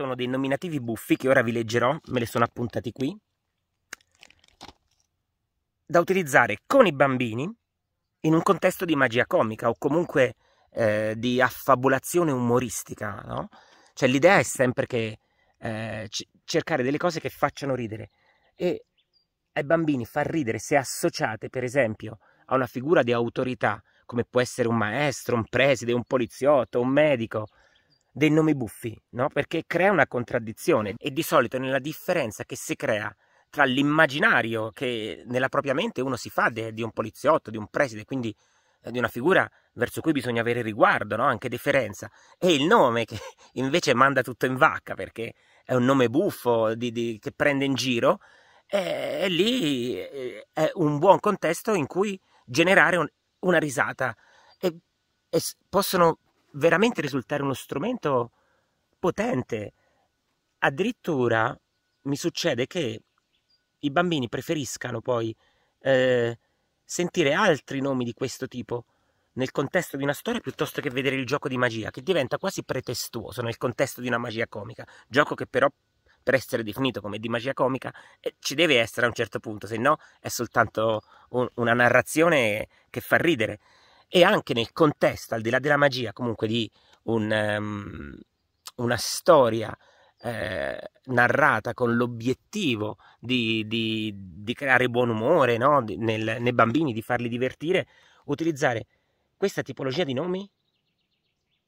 sono dei nominativi buffi che ora vi leggerò, me li sono appuntati qui, da utilizzare con i bambini in un contesto di magia comica o comunque eh, di affabulazione umoristica, no? Cioè l'idea è sempre che eh, cercare delle cose che facciano ridere e ai bambini far ridere se associate per esempio a una figura di autorità come può essere un maestro, un preside, un poliziotto, un medico, dei nomi buffi, no? Perché crea una contraddizione e di solito nella differenza che si crea tra l'immaginario che nella propria mente uno si fa de, di un poliziotto, di un preside, quindi eh, di una figura verso cui bisogna avere riguardo, no? anche deferenza, e il nome che invece manda tutto in vacca perché è un nome buffo di, di, che prende in giro, eh, e, lì eh, è un buon contesto in cui generare un, una risata e, e possono veramente risultare uno strumento potente. Addirittura mi succede che i bambini preferiscano poi eh, sentire altri nomi di questo tipo nel contesto di una storia piuttosto che vedere il gioco di magia, che diventa quasi pretestuoso nel contesto di una magia comica, gioco che però per essere definito come di magia comica eh, ci deve essere a un certo punto, se no è soltanto un, una narrazione che fa ridere e anche nel contesto, al di là della magia, comunque di un, um, una storia eh, narrata con l'obiettivo di, di, di, creare buon umore no? Nel, nei bambini, di farli divertire, utilizzare questa tipologia di nomi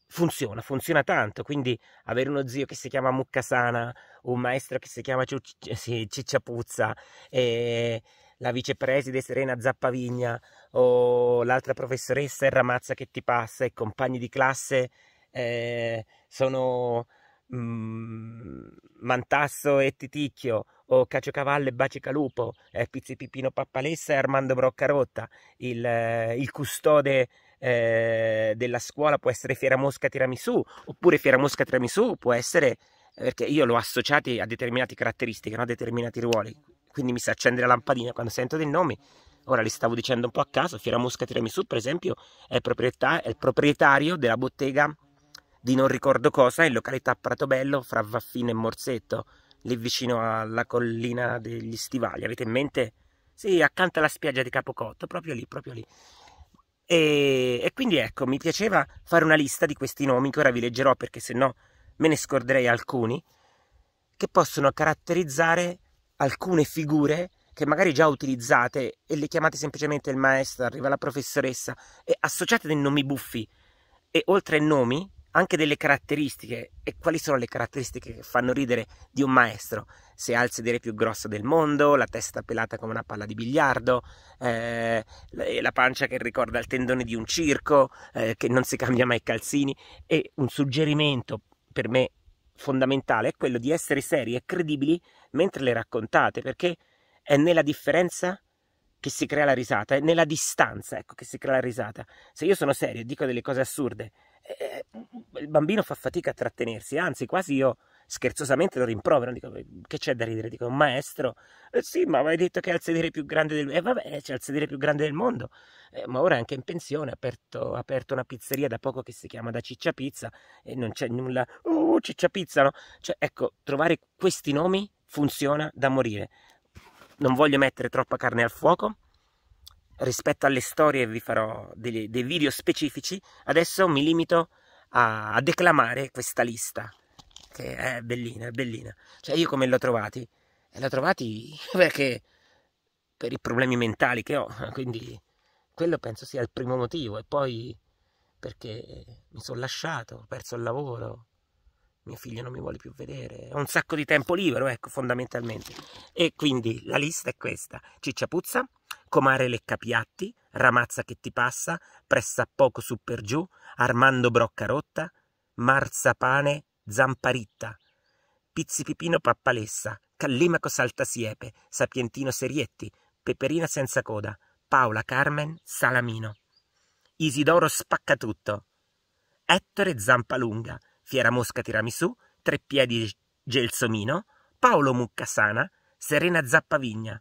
funziona, funziona tanto, quindi avere uno zio che si chiama Muccasana, un maestro che si chiama Cicciapuzza, eh, la vicepreside Serena Zappavigna o l'altra professoressa Ramazza che ti passa i compagni di classe eh, sono mh, mm, Mantasso e Titicchio o Caciocavallo e Bacicalupo, eh, Pizzipippino Pappalessa e Armando Broccarotta, il, eh, il custode eh, della scuola può essere Fiera Mosca Tiramisù, oppure Fiera Mosca Tiramisù può essere, eh, perché io l'ho associato a determinate caratteristiche, no? a determinati ruoli quindi mi sa accendere la lampadina quando sento dei nomi. Ora li stavo dicendo un po' a caso, Fiera Mosca Tiramisù per esempio è, è il proprietario della bottega di non ricordo cosa in località Pratobello fra Vaffino e Morsetto, lì vicino alla collina degli Stivali. Avete in mente? Sì, accanto alla spiaggia di Capocotto, proprio lì, proprio lì. E, e quindi ecco, mi piaceva fare una lista di questi nomi che ora vi leggerò perché se no me ne scorderei alcuni, che possono caratterizzare alcune figure che magari già utilizzate e le chiamate semplicemente il maestro, arriva la professoressa e associate dei nomi buffi e oltre ai nomi anche delle caratteristiche e quali sono le caratteristiche che fanno ridere di un maestro se ha il sedere più grosso del mondo la testa pelata come una palla di biliardo eh, la pancia che ricorda il tendone di un circo eh, che non si cambia mai i calzini e un suggerimento per me fondamentale è quello di essere seri e credibili mentre le raccontate, perché è nella differenza che si crea la risata, è nella distanza ecco, che si crea la risata. Se io sono serio e dico delle cose assurde, eh, eh il bambino fa fatica a trattenersi, anzi quasi io scherzosamente lo rimproverano, dico che c'è da ridere, dico un maestro, eh sì ma hai detto che è il sedere più grande del mondo, e eh, vabbè c'è il sedere più grande del mondo, eh, ma ora è anche in pensione, ha aperto, aperto, una pizzeria da poco che si chiama da Ciccia Pizza e non c'è nulla, uh Ciccia Pizza no? Cioè ecco, trovare questi nomi funziona da morire, non voglio mettere troppa carne al fuoco, rispetto alle storie vi farò dei, dei video specifici, adesso mi limito a declamare questa lista che è bellina, è bellina. Cioè io come l'ho trovati? Eh, l'ho trovati perché per i problemi mentali che ho, quindi quello penso sia il primo motivo e poi perché mi sono lasciato, ho perso il lavoro, mio figlio non mi vuole più vedere, ho un sacco di tempo libero, ecco, fondamentalmente. E quindi la lista è questa, Cicciapuzza, Comare Leccapiatti, Ramazza che ti passa, Pressa poco su per giù, Armando brocca rotta, Marzapane Zamparitta, Pizzipipino Pappalessa, Callimaco Saltasiepe, Sapientino Serietti, Peperina Senza Coda, Paola Carmen Salamino, Isidoro Spaccatutto, Ettore Zampalunga, Fiera Mosca Tiramisù, Treppiedi Gelsomino, Paolo Muccasana, Serena Zappavigna,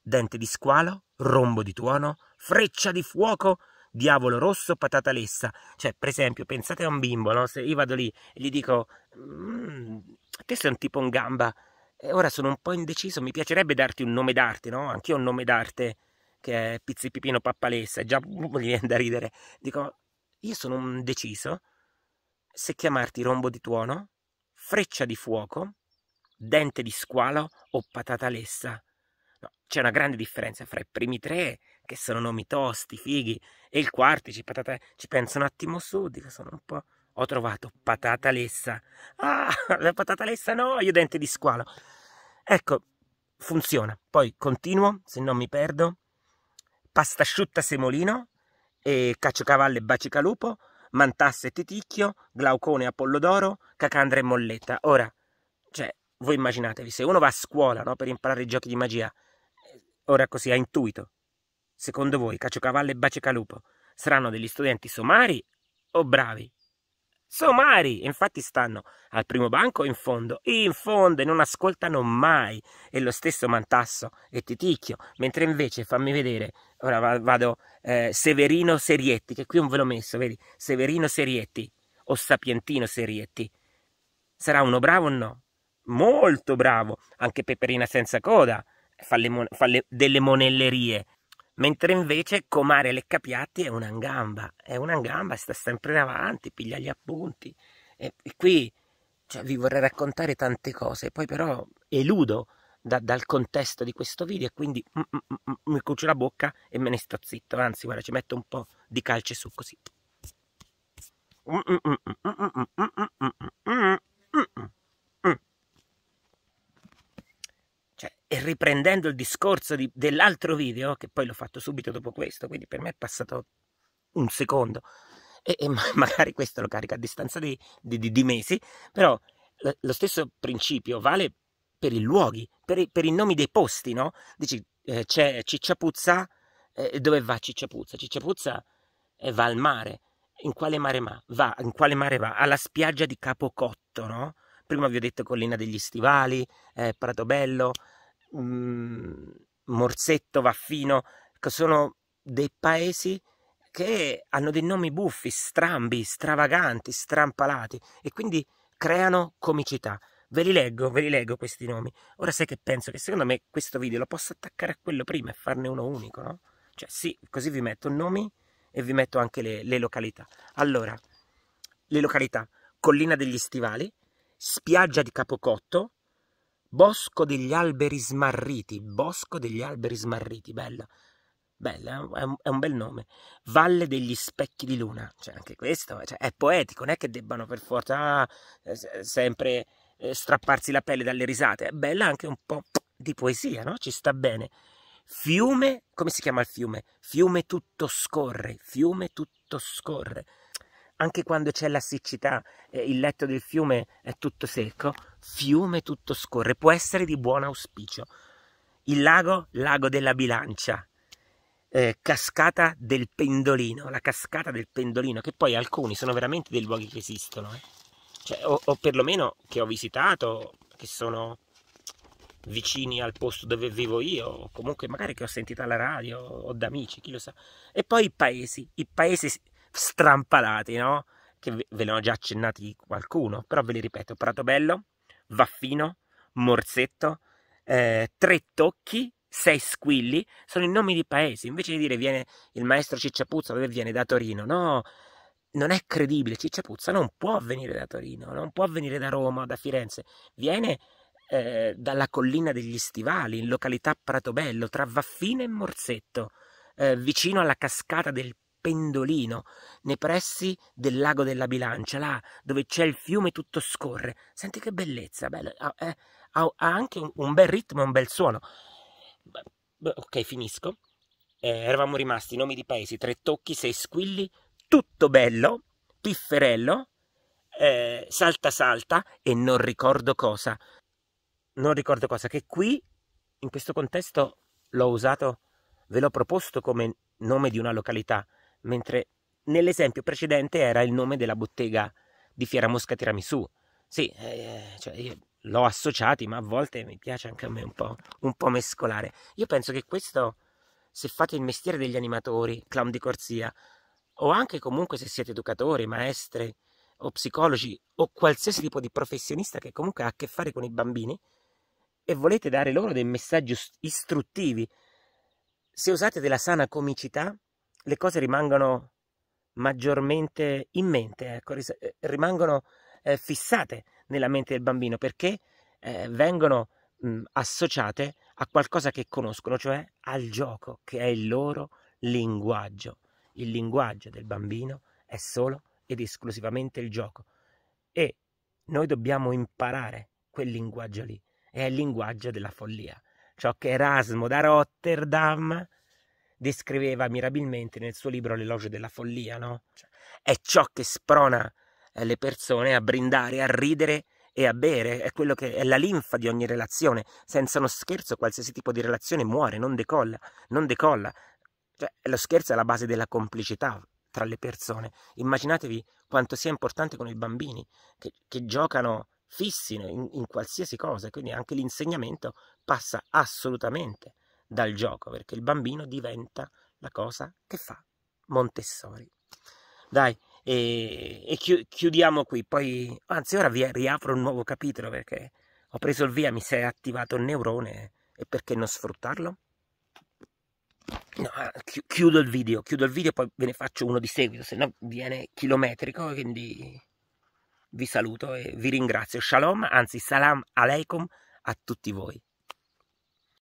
Dente di Squalo, Rombo di Tuono, Freccia di Fuoco, diavolo rosso, patata lessa. Cioè, per esempio, pensate a un bimbo, no? Se io vado lì e gli dico, mm, te sei un tipo in gamba, e ora sono un po' indeciso, mi piacerebbe darti un nome d'arte, no? Anch'io ho un nome d'arte che è Pizzipipino Pappalessa, già mi viene da ridere. Dico, io sono indeciso se chiamarti rombo di tuono, freccia di fuoco, dente di squalo o patata lessa c'è una grande differenza fra i primi tre, che sono nomi tosti, fighi, e il quarto, ci, patata, ci penso un attimo su, dico, sono un po'... Ho trovato patata lessa. Ah, la patata lessa no, io dente di squalo. Ecco, funziona. Poi continuo, se non mi perdo. Pasta asciutta semolino, e caciocavallo e bacicalupo, mantasse e titicchio, glaucone e apollodoro, cacandra e molletta. Ora, cioè, voi immaginatevi, se uno va a scuola no, per imparare i giochi di magia, Ora così a intuito. Secondo voi Caciocavallo e Bacecalupo saranno degli studenti somari o bravi? Somari! Infatti stanno al primo banco in fondo, in fondo e non ascoltano mai. E lo stesso Mantasso e Titicchio, mentre invece fammi vedere, ora vado eh, Severino Serietti, che qui non ve l'ho messo, vedi? Severino Serietti o Sapientino Serietti. Sarà uno bravo o no? Molto bravo, anche Peperina senza coda fa, le mon- fa le- delle monellerie. Mentre invece Comare Leccapiatti è una gamba, è una gamba, sta sempre in avanti, piglia gli appunti. E, e qui cioè, vi vorrei raccontare tante cose, poi però eludo da, dal contesto di questo video e quindi mm, mm, mm, mi cucio la bocca e me ne sto zitto, anzi guarda ci metto un po' di calce su così. Mm-mm-mm-mm-mm-mm-mm-mm-mm. e riprendendo il discorso di, dell'altro video, che poi l'ho fatto subito dopo questo, quindi per me è passato un secondo, e, e magari questo lo carica a distanza di, di, di mesi, però lo stesso principio vale per i luoghi, per i, per i nomi dei posti, no? Dici eh, c'è Cicciapuzza, eh, dove va Cicciapuzza? Cicciapuzza eh, va al mare, in quale mare va? va? In quale mare va? Alla spiaggia di Capocotto, no? Prima vi ho detto Collina degli Stivali, eh, Bello, Morsetto, Vaffino, che sono dei paesi che hanno dei nomi buffi, strambi, stravaganti, strampalati e quindi creano comicità. Ve li leggo, ve li leggo questi nomi. Ora sai che penso che secondo me questo video lo posso attaccare a quello prima e farne uno unico, no? Cioè sì, così vi metto nomi e vi metto anche le, le località. Allora, le località, Collina degli Stivali, Spiaggia di Capocotto, Bosco degli alberi smarriti, Bosco degli alberi smarriti, bella. Bella, è un, bel nome. Valle degli specchi di luna, cioè anche questo cioè, è poetico, non è che debbano per forza ah, sempre eh, strapparsi la pelle dalle risate, è bella anche un po' di poesia, no? Ci sta bene. Fiume, come si chiama il fiume? Fiume tutto scorre, fiume tutto scorre anche quando c'è la siccità, eh, il letto del fiume è tutto secco, fiume tutto scorre, può essere di buon auspicio. Il lago, lago della bilancia, eh, cascata del pendolino, la cascata del pendolino, che poi alcuni sono veramente dei luoghi che esistono, eh. cioè, o, o perlomeno che ho visitato, che sono vicini al posto dove vivo io, o comunque magari che ho sentito alla radio o da amici, chi lo sa. E poi i paesi, i paesi strampalati, no? Che ve, ve ne ho già accennati qualcuno, però ve li ripeto: Pratobello, Vaffino, Morsetto, eh, Tre Tocchi, Sei Squilli, sono i nomi di paesi. Invece di dire viene il maestro Cicciapuzza, dove viene da Torino, no? non è credibile. Cicciapuzza non può venire da Torino, non può venire da Roma, da Firenze, viene eh, dalla collina degli Stivali, in località Pratobello, tra Vaffino e Morsetto, eh, vicino alla cascata del pendolino nei pressi del lago della bilancia, là dove c'è il fiume tutto scorre. Senti che bellezza, bello. Ha, eh, ha, anche un bel ritmo un bel suono. Ok, finisco. Eh, eravamo rimasti nomi di paesi, tre tocchi, sei squilli, tutto bello, pifferello, eh, salta salta e non ricordo cosa. Non ricordo cosa, che qui, in questo contesto, l'ho usato, ve l'ho proposto come nome di una località, mentre nell'esempio precedente era il nome della bottega di Fiera Mosca Tiramisù. Sì, eh, eh cioè l'ho associati, ma a volte mi piace anche a me un po', un po', mescolare. Io penso che questo, se fate il mestiere degli animatori, clown di corsia, o anche comunque se siete educatori, maestri o psicologi o qualsiasi tipo di professionista che comunque ha a che fare con i bambini e volete dare loro dei messaggi istruttivi, se usate della sana comicità, le cose rimangono maggiormente in mente, ecco, eh, rimangono eh, fissate nella mente del bambino perché eh, vengono mh, associate a qualcosa che conoscono, cioè al gioco, che è il loro linguaggio. Il linguaggio del bambino è solo ed esclusivamente il gioco e noi dobbiamo imparare quel linguaggio lì, è il linguaggio della follia, ciò che Erasmo da Rotterdam descriveva mirabilmente nel suo libro L'elogio della follia, no? Cioè, è ciò che sprona eh, le persone a brindare, a ridere e a bere, è quello che è la linfa di ogni relazione. Senza uno scherzo qualsiasi tipo di relazione muore, non decolla, non decolla. Cioè, lo scherzo è la base della complicità tra le persone. Immaginatevi quanto sia importante con i bambini che, che giocano fissi in, in qualsiasi cosa, quindi anche l'insegnamento passa assolutamente dal gioco, perché il bambino diventa la cosa che fa Montessori. Dai, e, e chiudiamo qui, poi anzi ora vi riapro un nuovo capitolo perché ho preso il via, mi si è attivato il neurone e perché non sfruttarlo? No, ah, chiudo il video, chiudo il video e poi ve ne faccio uno di seguito, se no viene chilometrico, quindi vi saluto e vi ringrazio. Shalom, anzi salam aleikum a tutti voi.